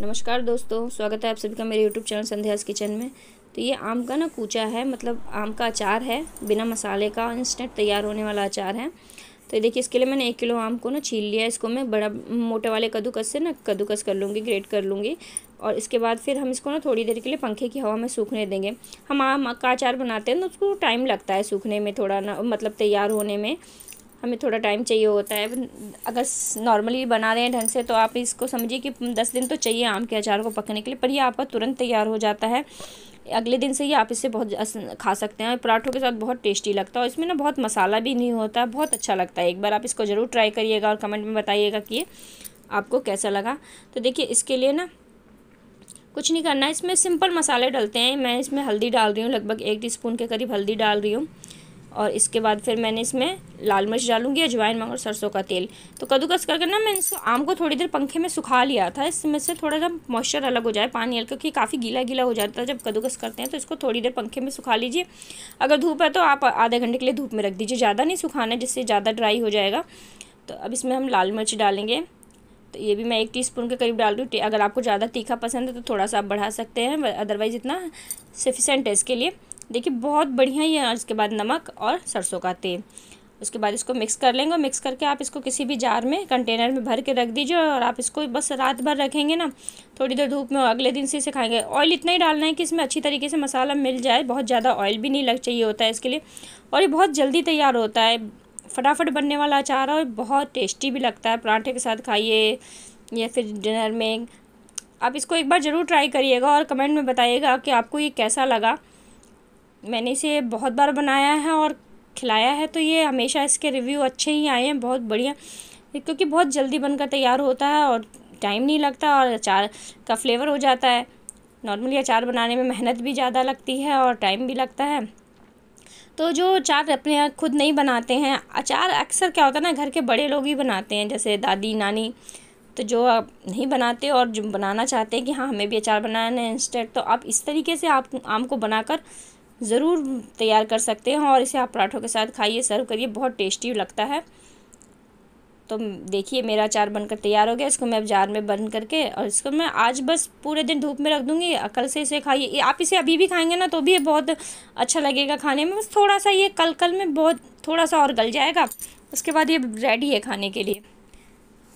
नमस्कार दोस्तों स्वागत है आप सभी का मेरे यूट्यूब चैनल संध्यास किचन में तो ये आम का ना कूचा है मतलब आम का अचार है बिना मसाले का इंस्टेंट तैयार होने वाला अचार है तो देखिए इसके लिए मैंने एक किलो आम को ना छील लिया इसको मैं बड़ा मोटे वाले कद्दूकस से ना कद्दूकस कर लूँगी ग्रेट कर लूँगी और इसके बाद फिर हम इसको ना थोड़ी देर के लिए पंखे की हवा में सूखने देंगे हम आम का अचार बनाते हैं ना उसको टाइम लगता है सूखने में थोड़ा ना मतलब तैयार होने में हमें थोड़ा टाइम चाहिए होता है अगर नॉर्मली बना रहे हैं ढंग से तो आप इसको समझिए कि दस दिन तो चाहिए आम के अचार को पकने के लिए पर ये आपका तुरंत तैयार हो जाता है अगले दिन से ही आप इसे बहुत खा सकते हैं पराठों के साथ बहुत टेस्टी लगता है और इसमें ना बहुत मसाला भी नहीं होता है बहुत अच्छा लगता है एक बार आप इसको ज़रूर ट्राई करिएगा और कमेंट में बताइएगा कि आपको कैसा लगा तो देखिए इसके लिए ना कुछ नहीं करना इसमें सिंपल मसाले डलते हैं मैं इसमें हल्दी डाल रही हूँ लगभग एक टी के करीब हल्दी डाल रही हूँ और इसके बाद फिर मैंने इसमें लाल मिर्च डालूंगी अजवाइन और सरसों का तेल तो कद्दूकस करके ना मैंने इसको आम को थोड़ी देर पंखे में सुखा लिया था इसमें से थोड़ा सा मॉइस्चर अलग हो जाए पानी हल्का क्योंकि काफ़ी गीला गीला हो जाता है जब कद्दूकस करते हैं तो इसको थोड़ी देर पंखे में सुखा लीजिए अगर धूप है तो आप आधे घंटे के लिए धूप में रख दीजिए ज़्यादा नहीं सुखाना है जिससे ज़्यादा ड्राई हो जाएगा तो अब इसमें हम लाल मिर्च डालेंगे तो ये भी मैं एक टीस्पून के करीब डाल दूँ अगर आपको ज़्यादा तीखा पसंद है तो थोड़ा सा आप बढ़ा सकते हैं अदरवाइज़ इतना सफिशेंट है इसके लिए देखिए बहुत बढ़िया ये है इसके बाद नमक और सरसों का तेल उसके बाद इसको मिक्स कर लेंगे मिक्स करके आप इसको किसी भी जार में कंटेनर में भर के रख दीजिए और आप इसको बस रात भर रखेंगे ना थोड़ी देर धूप में और अगले दिन से इसे खाएंगे ऑयल इतना ही डालना है कि इसमें अच्छी तरीके से मसाला मिल जाए बहुत ज़्यादा ऑयल भी नहीं लग चाहिए होता है इसके लिए और ये बहुत जल्दी तैयार होता है फटाफट बनने वाला अचार और बहुत टेस्टी भी लगता है पराठे के साथ खाइए या फिर डिनर में आप इसको एक बार ज़रूर ट्राई करिएगा और कमेंट में बताइएगा कि आपको ये कैसा लगा मैंने इसे बहुत बार बनाया है और खिलाया है तो ये हमेशा इसके रिव्यू अच्छे ही आए हैं बहुत बढ़िया क्योंकि बहुत जल्दी बनकर तैयार होता है और टाइम नहीं लगता और अचार का फ्लेवर हो जाता है नॉर्मली अचार बनाने में मेहनत भी ज़्यादा लगती है और टाइम भी लगता है तो जो अचार अपने यहाँ खुद नहीं बनाते हैं अचार अक्सर क्या होता है ना घर के बड़े लोग ही बनाते हैं जैसे दादी नानी तो जो आप नहीं बनाते और जो बनाना चाहते हैं कि हाँ हमें भी अचार बनाना है इंस्टेंट तो आप इस तरीके से आप आम को बनाकर ज़रूर तैयार कर सकते हैं और इसे आप पराठों के साथ खाइए सर्व करिए बहुत टेस्टी लगता है तो देखिए मेरा अचार बनकर तैयार हो गया इसको मैं अब जार में बंद करके और इसको मैं आज बस पूरे दिन धूप में रख दूँगी कल से इसे खाइए आप इसे अभी भी खाएंगे ना तो भी ये बहुत अच्छा लगेगा खाने में बस थोड़ा सा ये कल कल में बहुत थोड़ा सा और गल जाएगा उसके बाद ये रेडी है खाने के लिए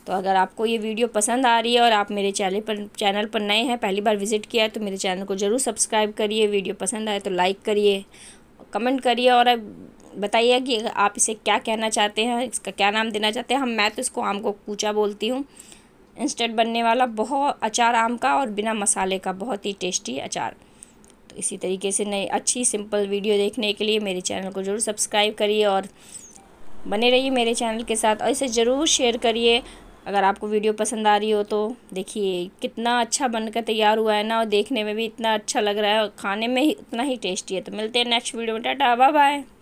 तो अगर आपको ये वीडियो पसंद आ रही है और आप मेरे चैनल पर चैनल पर नए हैं पहली बार विज़िट किया है तो मेरे चैनल को ज़रूर सब्सक्राइब करिए वीडियो पसंद आए तो लाइक करिए कमेंट करिए और बताइए कि आप इसे क्या कहना चाहते हैं इसका क्या नाम देना चाहते हैं हम मैं तो इसको आम को कूचा बोलती हूँ इंस्टेंट बनने वाला बहुत अचार आम का और बिना मसाले का बहुत ही टेस्टी अचार तो इसी तरीके से नई अच्छी सिंपल वीडियो देखने के लिए मेरे चैनल को ज़रूर सब्सक्राइब करिए और बने रहिए मेरे चैनल के साथ और इसे ज़रूर शेयर करिए अगर आपको वीडियो पसंद आ रही हो तो देखिए कितना अच्छा बनकर तैयार हुआ है ना और देखने में भी इतना अच्छा लग रहा है और खाने में ही उतना ही टेस्टी है तो मिलते हैं नेक्स्ट वीडियो में टाटा बाय बाय